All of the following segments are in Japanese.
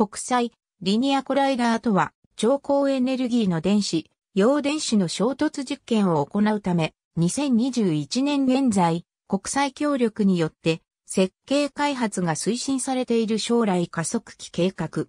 国際リニアコライダーとは超高エネルギーの電子、陽電子の衝突実験を行うため、2021年現在、国際協力によって設計開発が推進されている将来加速器計画。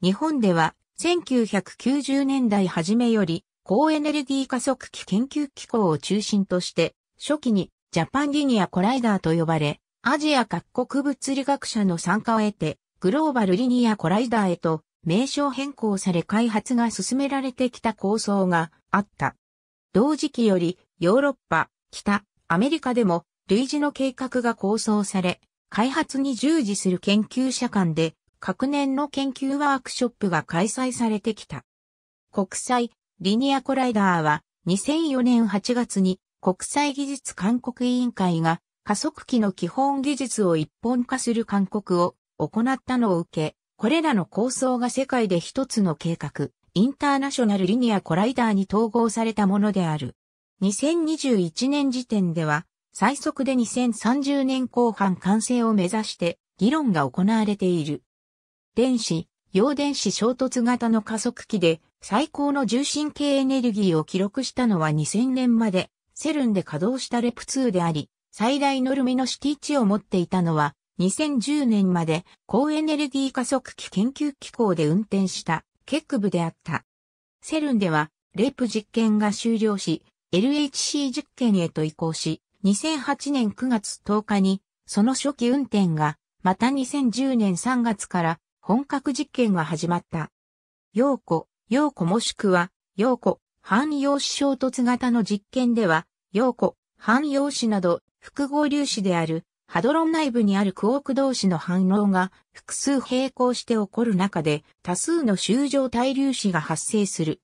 日本では1990年代初めより高エネルギー加速器研究機構を中心として初期にジャパンリニアコライダーと呼ばれアジア各国物理学者の参加を得てグローバルリニアコライダーへと名称変更され開発が進められてきた構想があった。同時期よりヨーロッパ、北、アメリカでも類似の計画が構想され、開発に従事する研究者間で各年の研究ワークショップが開催されてきた。国際リニアコライダーは2004年8月に国際技術勧告委員会が加速器の基本技術を一本化する勧告を行ったのを受け、これらの構想が世界で一つの計画、インターナショナルリニアコライダーに統合されたものである。2021年時点では、最速で2030年後半完成を目指して議論が行われている。電子、陽電子衝突型の加速器で最高の重心系エネルギーを記録したのは2000年までセルンで稼働したレプ2であり、最大のルミノシティ値を持っていたのは2010年まで高エネルギー加速器研究機構で運転した結部であった。セルンでは、レープ実験が終了し、LHC 実験へと移行し、2008年9月10日に、その初期運転が、また2010年3月から本格実験が始まった。陽子、陽子もしくは、陽子、汎用子衝突型の実験では、陽子、汎用子など複合粒子であるハドロン内部にあるクォーク同士の反応が複数並行して起こる中で多数の周状対粒子が発生する。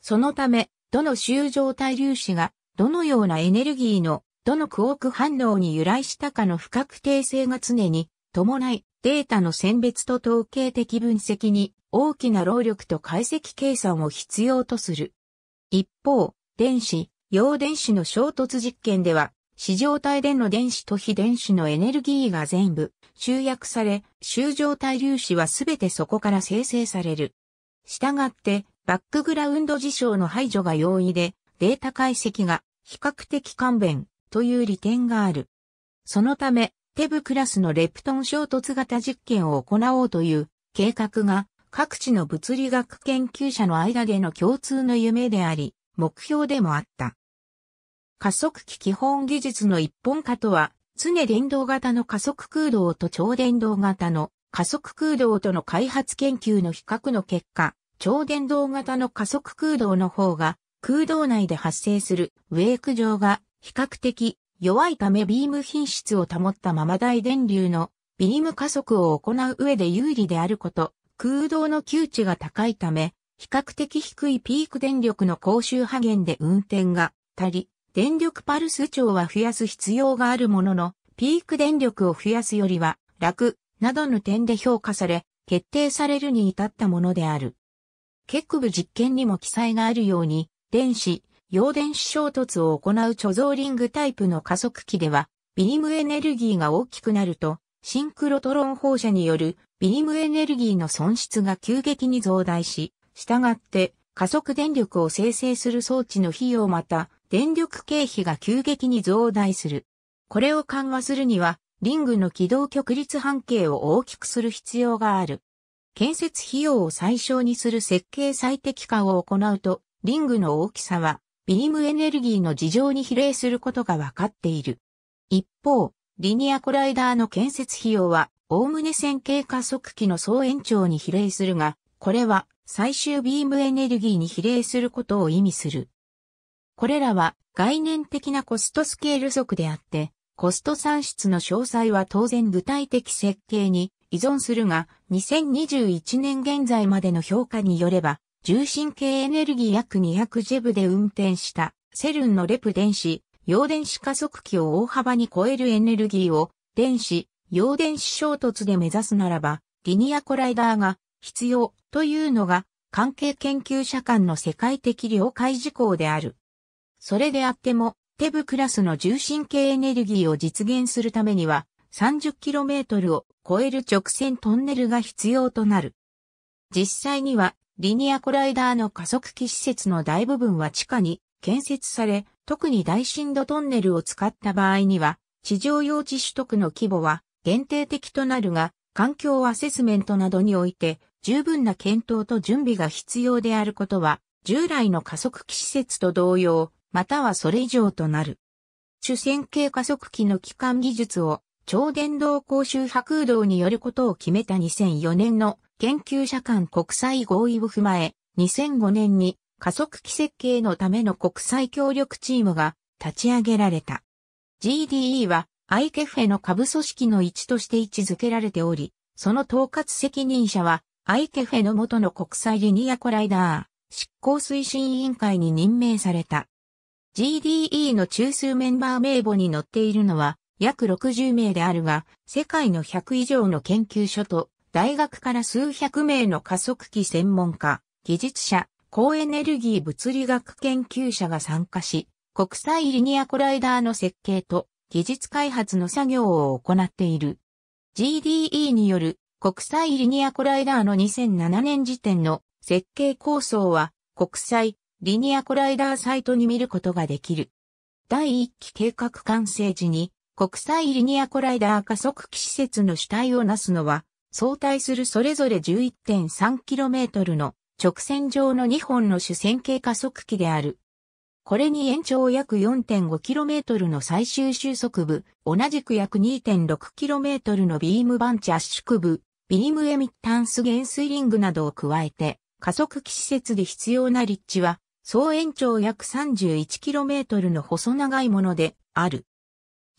そのため、どの周状対粒子がどのようなエネルギーのどのクォーク反応に由来したかの不確定性が常に伴いデータの選別と統計的分析に大きな労力と解析計算を必要とする。一方、電子、陽電子の衝突実験では市場体での電子と非電子のエネルギーが全部集約され、集状態粒子はすべてそこから生成される。したがって、バックグラウンド事象の排除が容易で、データ解析が比較的簡便という利点がある。そのため、テブクラスのレプトン衝突型実験を行おうという計画が各地の物理学研究者の間での共通の夢であり、目標でもあった。加速器基本技術の一本化とは、常電動型の加速空洞と超電動型の加速空洞との開発研究の比較の結果、超電動型の加速空洞の方が空洞内で発生するウェーク状が比較的弱いためビーム品質を保ったまま大電流のビーム加速を行う上で有利であること、空洞の窮地が高いため、比較的低いピーク電力の高周波源で運転が足り、電力パルス長は増やす必要があるものの、ピーク電力を増やすよりは楽などの点で評価され、決定されるに至ったものである。結部実験にも記載があるように、電子、陽電子衝突を行う貯蔵リングタイプの加速器では、ビニムエネルギーが大きくなると、シンクロトロン放射によるビニムエネルギーの損失が急激に増大し、従って加速電力を生成する装置の費用また、電力経費が急激に増大する。これを緩和するには、リングの軌道曲率半径を大きくする必要がある。建設費用を最小にする設計最適化を行うと、リングの大きさは、ビームエネルギーの事情に比例することが分かっている。一方、リニアコライダーの建設費用は、おおむね線形加速器の総延長に比例するが、これは最終ビームエネルギーに比例することを意味する。これらは概念的なコストスケール則であって、コスト算出の詳細は当然具体的設計に依存するが、2021年現在までの評価によれば、重心系エネルギー約200ジェブで運転したセルンのレプ電子、陽電子加速器を大幅に超えるエネルギーを電子、陽電子衝突で目指すならば、リニアコライダーが必要というのが関係研究者間の世界的了解事項である。それであっても、テブクラスの重心系エネルギーを実現するためには、30km を超える直線トンネルが必要となる。実際には、リニアコライダーの加速器施設の大部分は地下に建設され、特に大深度トンネルを使った場合には、地上用地取得の規模は限定的となるが、環境アセスメントなどにおいて十分な検討と準備が必要であることは、従来の加速器施設と同様、またはそれ以上となる。主線形加速器の機関技術を超電導高周波空洞によることを決めた2004年の研究者間国際合意を踏まえ、2005年に加速器設計のための国際協力チームが立ち上げられた。GDE は IKEF の下部組織の一として位置づけられており、その統括責任者は IKEF の元の国際リニアコライダー執行推進委員会に任命された。GDE の中枢メンバー名簿に載っているのは約60名であるが、世界の100以上の研究所と大学から数百名の加速器専門家、技術者、高エネルギー物理学研究者が参加し、国際リニアコライダーの設計と技術開発の作業を行っている。GDE による国際リニアコライダーの2007年時点の設計構想は国際リニアコライダーサイトに見ることができる。第1期計画完成時に国際リニアコライダー加速器施設の主体をなすのは相対するそれぞれ 11.3km の直線上の2本の主線形加速器である。これに延長約 4.5km の最終収束部、同じく約 2.6km のビームバンチ圧縮部、ビームエミッタンス減衰リングなどを加えて、加速器施設で必要な立地は総延長約 31km の細長いものである。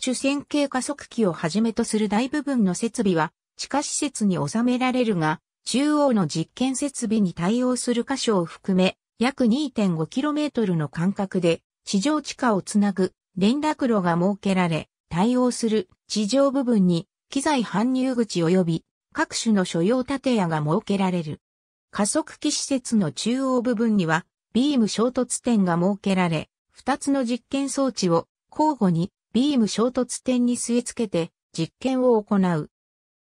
主線形加速器をはじめとする大部分の設備は地下施設に収められるが、中央の実験設備に対応する箇所を含め、約 2.5km の間隔で地上地下をつなぐ連絡路が設けられ、対応する地上部分に機材搬入口及び各種の所要建屋が設けられる。加速器施設の中央部分にはビーム衝突点が設けられ、2つの実験装置を交互にビーム衝突点に据え付けて実験を行う。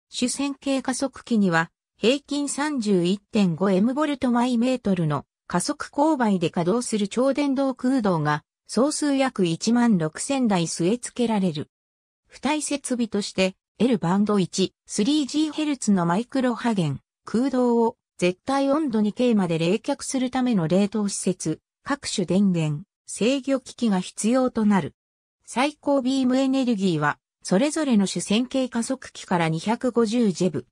主線形加速器には平均 31.5mV m メートルの加速勾配で稼働する超電導空洞が総数約1万6000台据え付けられる。付帯設備として L バンド1、3GHz のマイクロ波源、空洞を絶対温度に K まで冷却するための冷凍施設、各種電源、制御機器が必要となる。最高ビームエネルギーは、それぞれの主線形加速器から250ジェブ。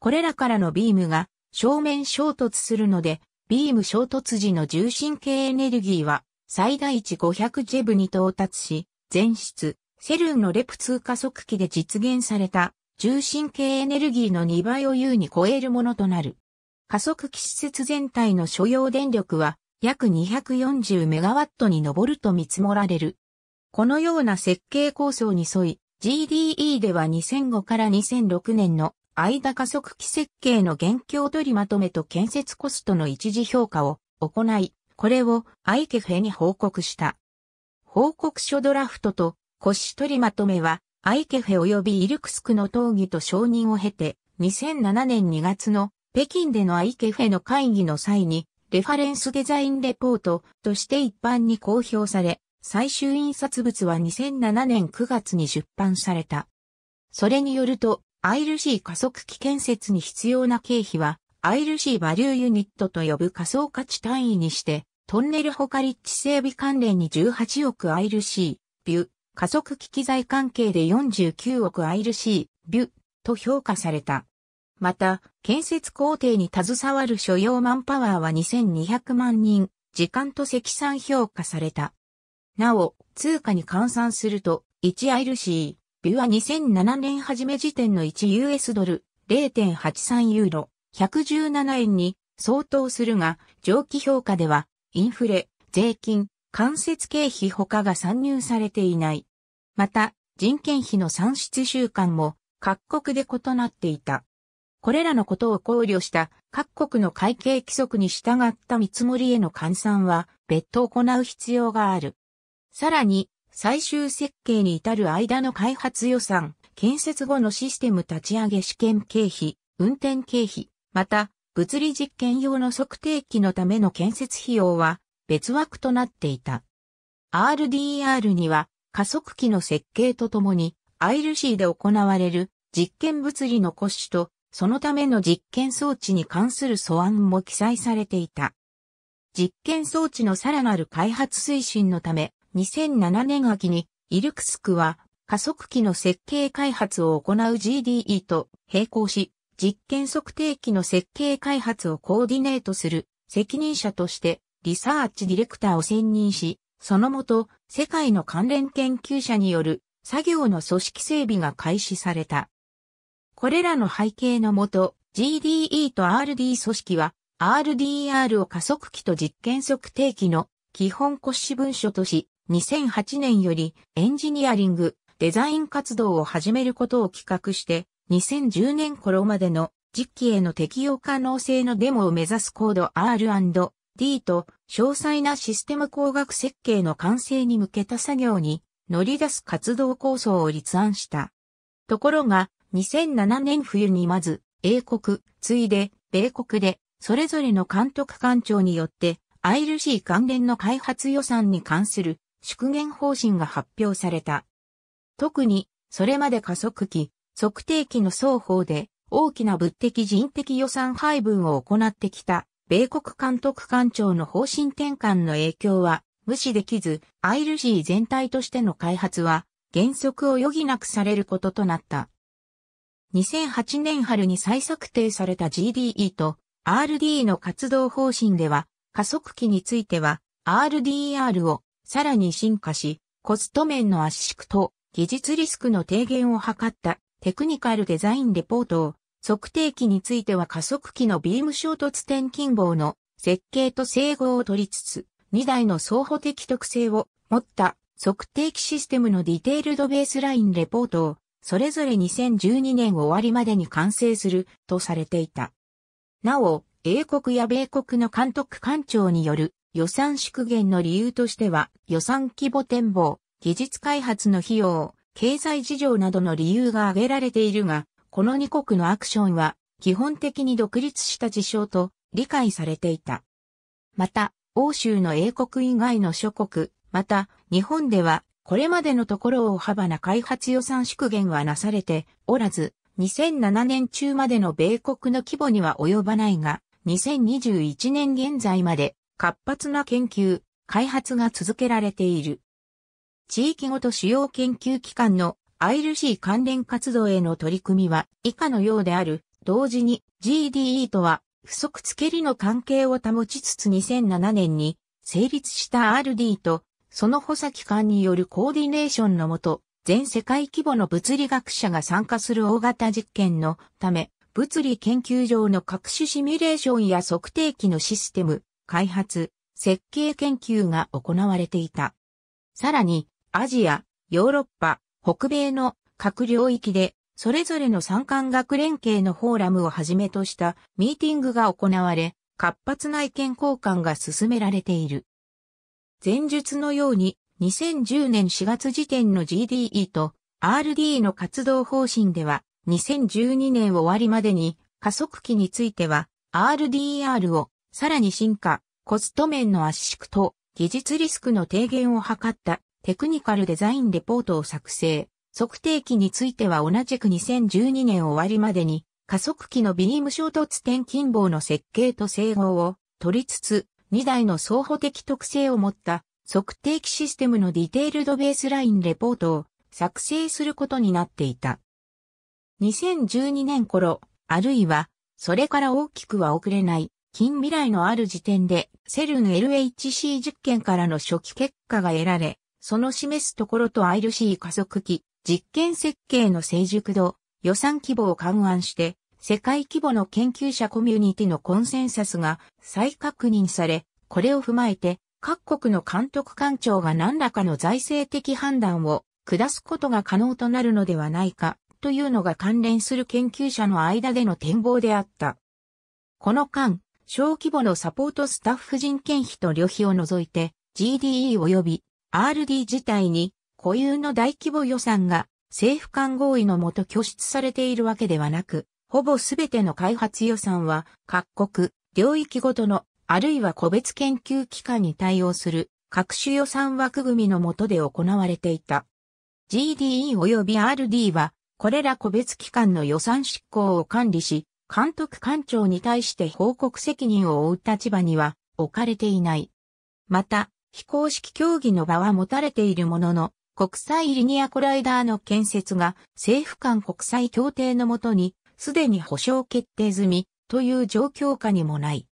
これらからのビームが正面衝突するので、ビーム衝突時の重心系エネルギーは最大値500ジェブに到達し、全室、セルンのレプ2加速器で実現された重心系エネルギーの2倍を優に超えるものとなる。加速器施設全体の所要電力は約240メガワットに上ると見積もられる。このような設計構想に沿い、GDE では2005から2006年の間加速器設計の現況取りまとめと建設コストの一時評価を行い、これを i ケ e f に報告した。報告書ドラフトとコ取りまとめは i ケ e f 及びイルクスクの討議と承認を経て2007年2月の北京での IKEF の会議の際に、レファレンスデザインレポートとして一般に公表され、最終印刷物は2007年9月に出版された。それによると、ILC 加速器建設に必要な経費は、ILC バリューユニットと呼ぶ仮想価値単位にして、トンネル保管立地整備関連に18億 ILC、ビュ、加速機器材関係で49億 ILC、ビュ、と評価された。また、建設工程に携わる所要マンパワーは2200万人、時間と積算評価された。なお、通貨に換算すると、1アイルシー、ビュは2007年初め時点の 1US ドル、0.83ユーロ、117円に相当するが、上記評価では、インフレ、税金、間接経費他が参入されていない。また、人件費の算出習慣も各国で異なっていた。これらのことを考慮した各国の会計規則に従った見積もりへの換算は別途行う必要がある。さらに、最終設計に至る間の開発予算、建設後のシステム立ち上げ試験経費、運転経費、また、物理実験用の測定器のための建設費用は別枠となっていた。RDR には加速器の設計とともに ILC で行われる実験物理の骨子とそのための実験装置に関する素案も記載されていた。実験装置のさらなる開発推進のため、2007年秋にイルクスクは加速器の設計開発を行う GDE と並行し、実験測定器の設計開発をコーディネートする責任者としてリサーチディレクターを選任し、そのもと世界の関連研究者による作業の組織整備が開始された。これらの背景のもと、GDE と RD 組織は、RDR を加速器と実験測定器の基本骨子文書とし、2008年よりエンジニアリング、デザイン活動を始めることを企画して、2010年頃までの実機への適用可能性のデモを目指すコード R&D と詳細なシステム工学設計の完成に向けた作業に乗り出す活動構想を立案した。ところが、2007年冬にまず、英国、ついで、米国で、それぞれの監督官庁によって、ILC 関連の開発予算に関する縮減方針が発表された。特に、それまで加速期、測定期の双方で、大きな物的人的予算配分を行ってきた、米国監督官庁の方針転換の影響は、無視できず、ILC 全体としての開発は、原則を余儀なくされることとなった。2008年春に再策定された GDE と RD の活動方針では、加速器については RDR をさらに進化し、コスト面の圧縮と技術リスクの低減を図ったテクニカルデザインレポートを、測定器については加速器のビーム衝突点近棒の設計と整合を取りつつ、2台の相補的特性を持った測定器システムのディテールドベースラインレポートをそれぞれ2012年終わりまでに完成するとされていた。なお、英国や米国の監督官庁による予算縮減の理由としては予算規模展望、技術開発の費用、経済事情などの理由が挙げられているが、この2国のアクションは基本的に独立した事象と理解されていた。また、欧州の英国以外の諸国、また日本ではこれまでのところ大幅な開発予算縮減はなされておらず、2007年中までの米国の規模には及ばないが、2021年現在まで活発な研究、開発が続けられている。地域ごと主要研究機関の ILC 関連活動への取り組みは以下のようである。同時に GDE とは不足つけりの関係を保ちつつ2007年に成立した RD とその補佐機関によるコーディネーションのもと、全世界規模の物理学者が参加する大型実験のため、物理研究上の各種シミュレーションや測定器のシステム、開発、設計研究が行われていた。さらに、アジア、ヨーロッパ、北米の各領域で、それぞれの参観学連携のフォーラムをはじめとしたミーティングが行われ、活発な意見交換が進められている。前述のように2010年4月時点の GDE と RD の活動方針では2012年終わりまでに加速器については RDR をさらに進化、コスト面の圧縮と技術リスクの低減を図ったテクニカルデザインレポートを作成。測定器については同じく2012年終わりまでに加速器のビーム衝突点近傍の設計と整合を取りつつ2台の相補的特性を持った測定器システムのディテールドベースラインレポートを作成することになっていた。2012年頃、あるいは、それから大きくは遅れない、近未来のある時点で、セルン LHC 実験からの初期結果が得られ、その示すところと ILC 加速器、実験設計の成熟度、予算規模を勘案して、世界規模の研究者コミュニティのコンセンサスが再確認され、これを踏まえて各国の監督官庁が何らかの財政的判断を下すことが可能となるのではないかというのが関連する研究者の間での展望であった。この間、小規模のサポートスタッフ人件費と旅費を除いて GDE 及び RD 自体に固有の大規模予算が政府間合意のもと拠出されているわけではなく、ほぼすべての開発予算は各国、領域ごとの、あるいは個別研究機関に対応する各種予算枠組みの下で行われていた。GDE 及び RD は、これら個別機関の予算執行を管理し、監督官庁に対して報告責任を負う立場には置かれていない。また、非公式協議の場は持たれているものの、国際リニアコライダーの建設が政府間国際協定のもとにすでに保証決定済みという状況下にもない。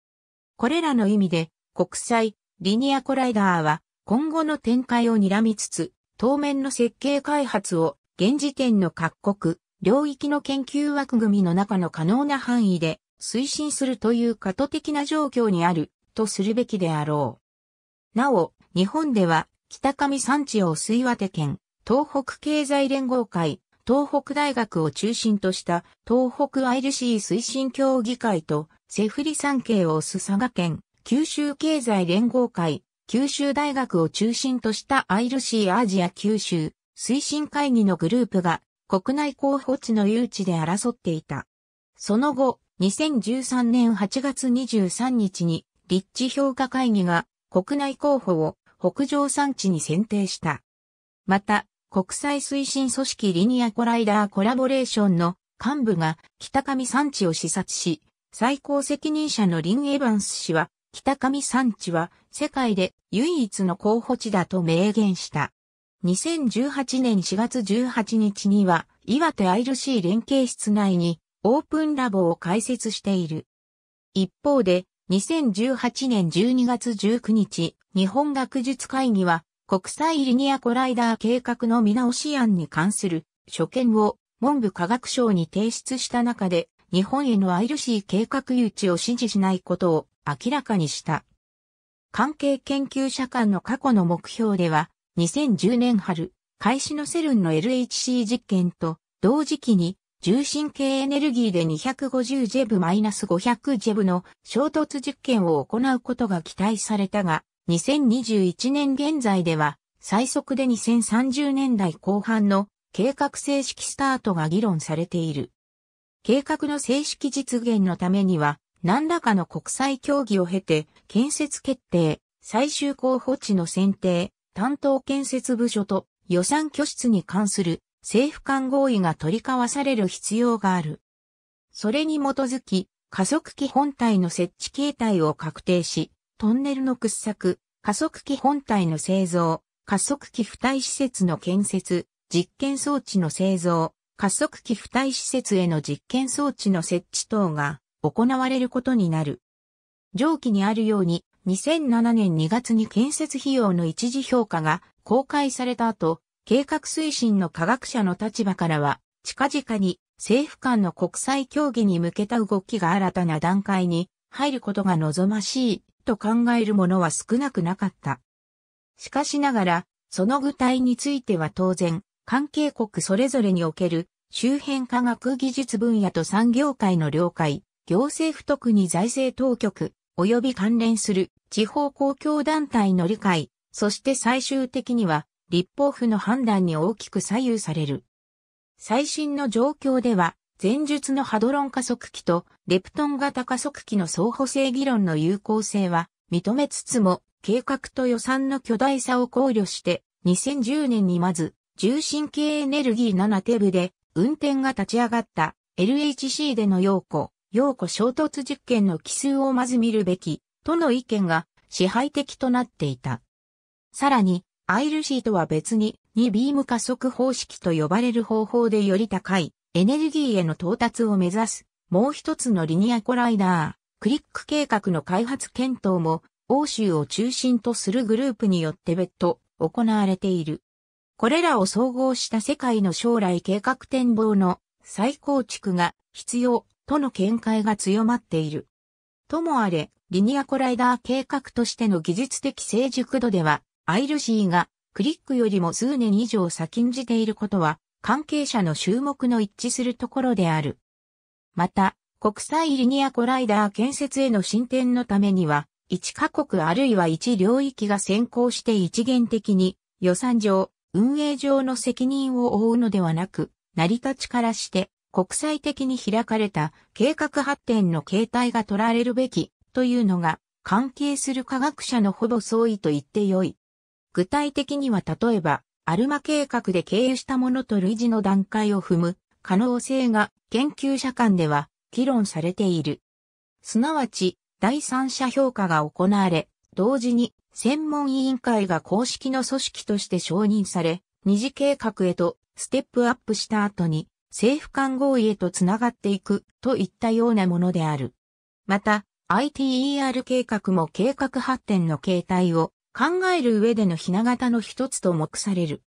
これらの意味で、国際リニアコライダーは今後の展開を睨みつつ、当面の設計開発を現時点の各国、領域の研究枠組みの中の可能な範囲で推進するという過渡的な状況にあるとするべきであろう。なお、日本では北上山地を水和手県、東北経済連合会、東北大学を中心とした東北 ILC 推進協議会とセフリ産経を推す佐賀県九州経済連合会、九州大学を中心とした ILC アジア九州推進会議のグループが国内候補地の誘致で争っていた。その後、2013年8月23日に立地評価会議が国内候補を北上産地に選定した。また、国際推進組織リニアコライダーコラボレーションの幹部が北上山地を視察し、最高責任者のリン・エヴァンス氏は、北上山地は世界で唯一の候補地だと明言した。2018年4月18日には、岩手ルシー連携室内にオープンラボを開設している。一方で、2018年12月19日、日本学術会議は国際リニアコライダー計画の見直し案に関する所見を文部科学省に提出した中で日本へのルシー計画誘致を支持しないことを明らかにした。関係研究者間の過去の目標では2010年春開始のセルンの LHC 実験と同時期に重心系エネルギーで250ジェブ -500 ジェブの衝突実験を行うことが期待されたが、2021年現在では、最速で2030年代後半の計画正式スタートが議論されている。計画の正式実現のためには、何らかの国際協議を経て、建設決定、最終候補地の選定、担当建設部署と予算拠出に関する政府間合意が取り交わされる必要がある。それに基づき、加速器本体の設置形態を確定し、トンネルの掘削、加速器本体の製造、加速器付帯施設の建設、実験装置の製造、加速器付帯施設への実験装置の設置等が行われることになる。上記にあるように、2007年2月に建設費用の一時評価が公開された後、計画推進の科学者の立場からは、近々に政府間の国際協議に向けた動きが新たな段階に入ることが望ましいと考えるものは少なくなかった。しかしながら、その具体については当然、関係国それぞれにおける周辺科学技術分野と産業界の了解、行政府特に財政当局、及び関連する地方公共団体の理解、そして最終的には立法府の判断に大きく左右される。最新の状況では、前述のハドロン加速器とレプトン型加速器の相互性議論の有効性は認めつつも、計画と予算の巨大さを考慮して、2010年にまず、重心系エネルギー7ーブで、運転が立ち上がった LHC での用庫、用庫衝突実験の奇数をまず見るべき、との意見が支配的となっていた。さらに、ILC とは別に、2ビーム加速方式と呼ばれる方法でより高いエネルギーへの到達を目指す、もう一つのリニアコライダー、クリック計画の開発検討も、欧州を中心とするグループによって別途行われている。これらを総合した世界の将来計画展望の再構築が必要との見解が強まっている。ともあれ、リニアコライダー計画としての技術的成熟度では、アイルシーがクリックよりも数年以上先んじていることは関係者の注目の一致するところである。また、国際リニアコライダー建設への進展のためには、一カ国あるいは一領域が先行して一元的に予算上、運営上の責任を負うのではなく、成り立ちからして国際的に開かれた計画発展の形態が取られるべきというのが関係する科学者のほぼ総意と言ってよい。具体的には例えばアルマ計画で経由したものと類似の段階を踏む可能性が研究者間では議論されている。すなわち、第三者評価が行われ、同時に専門委員会が公式の組織として承認され、二次計画へとステップアップした後に政府間合意へとつながっていくといったようなものである。また、ITER 計画も計画発展の形態を考える上でのひな形の一つと目される。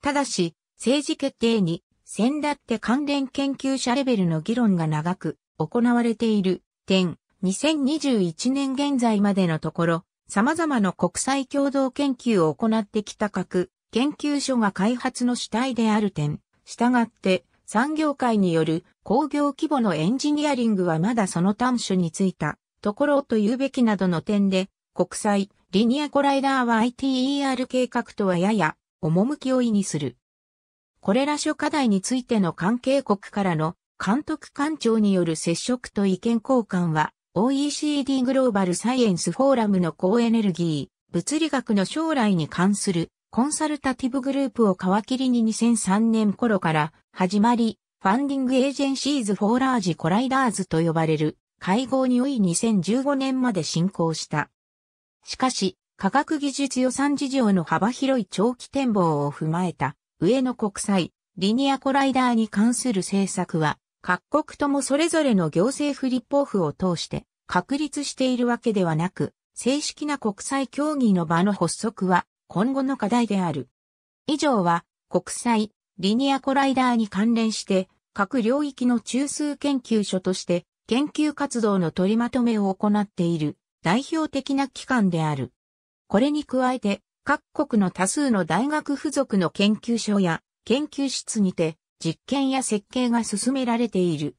ただし、政治決定に、先だって関連研究者レベルの議論が長く行われている点、2021年現在までのところ、様々な国際共同研究を行ってきた各研究所が開発の主体である点、従って産業界による工業規模のエンジニアリングはまだその端緒についたところと言うべきなどの点で、国際、リニアコライダーは ITER 計画とはやや、趣を意味する。これら諸課題についての関係国からの監督官庁による接触と意見交換は OECD グローバルサイエンスフォーラムの高エネルギー、物理学の将来に関するコンサルタティブグループを皮切りに2003年頃から始まり、ファンディングエージェンシーズ・フォーラージ・コライダーズと呼ばれる会合におい2015年まで進行した。しかし、科学技術予算事情の幅広い長期展望を踏まえた上の国際リニアコライダーに関する政策は各国ともそれぞれの行政フリップオフを通して確立しているわけではなく正式な国際協議の場の発足は今後の課題である。以上は国際リニアコライダーに関連して各領域の中枢研究所として研究活動の取りまとめを行っている代表的な機関である。これに加えて、各国の多数の大学付属の研究所や研究室にて実験や設計が進められている。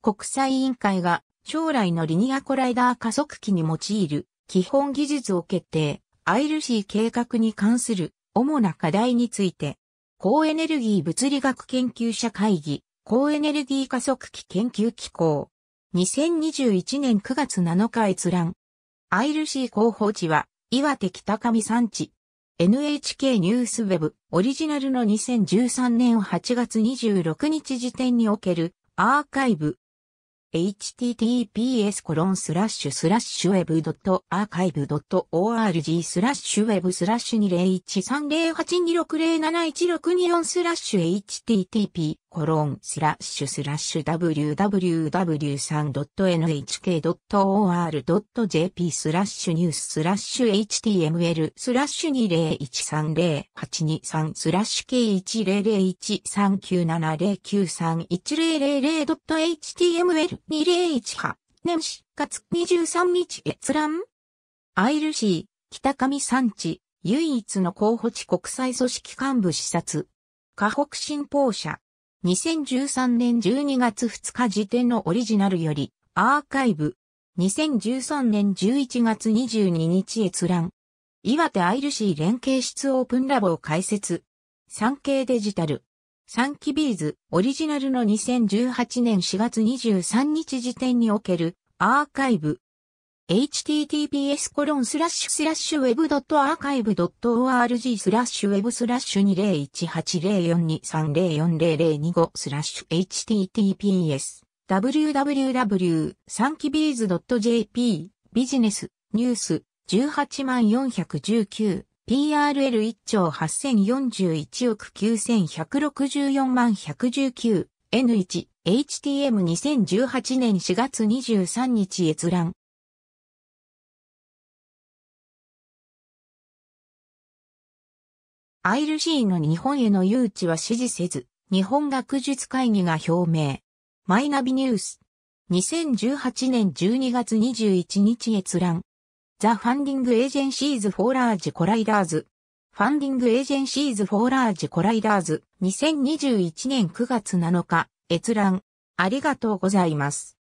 国際委員会が将来のリニアコライダー加速器に用いる基本技術を決定、ILC 計画に関する主な課題について、高エネルギー物理学研究者会議、高エネルギー加速器研究機構、2021年9月7日閲覧、アイルシー広報地は、岩手北上山地。NHK ニュースウェブオリジナルの2013年8月26日時点におけるアーカイブ https コロンスラッシュスラッシュウェブドットアーカイブドット org スラッシュウェブスラッシュ2 0 1 3 0 8 2 6 0 7 1 6 2 4スラッシュ http コロンスラッシュスラッシュ www.3.nhk.or.jp スラッシュニューススラッシュ html スラッシュ201308223スラッシュ K1001397093100.html2018 年4月23日閲覧アイルシー北上産地唯一の候補地国際組織幹部視察河北新報社2013年12月2日時点のオリジナルより、アーカイブ。2013年11月22日閲覧。岩手アイルシー連携室オープンラボを開設。産経デジタル。産機ビーズオリジナルの2018年4月23日時点におけるアーカイブ。https コロンスラッシュスラッシュ web.archive.org スラッシュ web スラッシュ20180423040025スラッシュ https www.sankibees.jp ビジネスニュース18419 PRL1 兆8041億9164万 119N1 HTM2018 年4月23日閲覧アイルシーの日本への誘致は支持せず、日本学術会議が表明。マイナビニュース。2018年12月21日閲覧。ザ・ファンディング・エージェンシーズ・フォーラージ・コライダーズ。ファンディング・エージェンシーズ・フォーラージ・コライダーズ。2021年9月7日。閲覧。ありがとうございます。